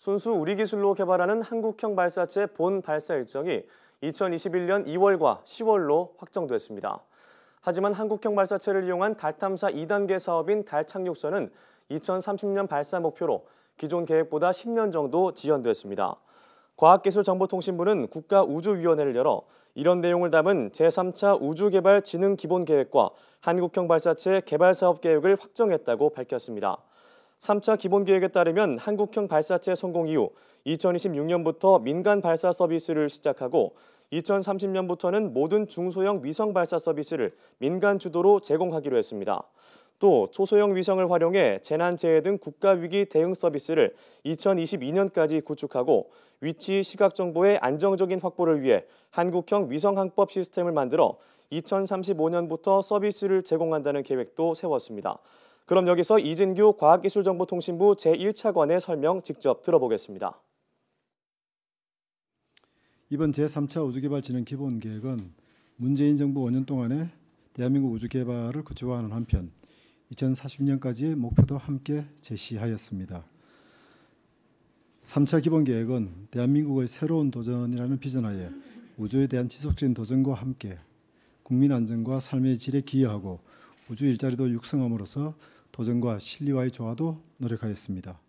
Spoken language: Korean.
순수 우리 기술로 개발하는 한국형 발사체 본 발사 일정이 2021년 2월과 10월로 확정됐습니다. 하지만 한국형 발사체를 이용한 달 탐사 2단계 사업인 달 착륙선은 2030년 발사 목표로 기존 계획보다 10년 정도 지연됐습니다. 과학기술정보통신부는 국가우주위원회를 열어 이런 내용을 담은 제3차 우주개발진흥기본계획과 한국형 발사체 개발사업계획을 확정했다고 밝혔습니다. 3차 기본계획에 따르면 한국형 발사체 성공 이후 2026년부터 민간 발사 서비스를 시작하고 2030년부터는 모든 중소형 위성 발사 서비스를 민간 주도로 제공하기로 했습니다. 또 초소형 위성을 활용해 재난재해 등 국가위기 대응 서비스를 2022년까지 구축하고 위치 시각 정보의 안정적인 확보를 위해 한국형 위성항법 시스템을 만들어 2035년부터 서비스를 제공한다는 계획도 세웠습니다. 그럼 여기서 이진규 과학기술정보통신부 제1차관의 설명 직접 들어보겠습니다. 이번 제3차 우주개발진흥 기본계획은 문재인 정부 5년 동안의 대한민국 우주개발을 구체화하는 한편 2 0 4 0년까지 목표도 함께 제시하였습니다. 3차 기본계획은 대한민국의 새로운 도전이라는 비전하에 우주에 대한 지속적인 도전과 함께 국민 안전과 삶의 질에 기여하고 우주 일자리도 육성함으로써 도전과 실리와의 조화도 노력하겠습니다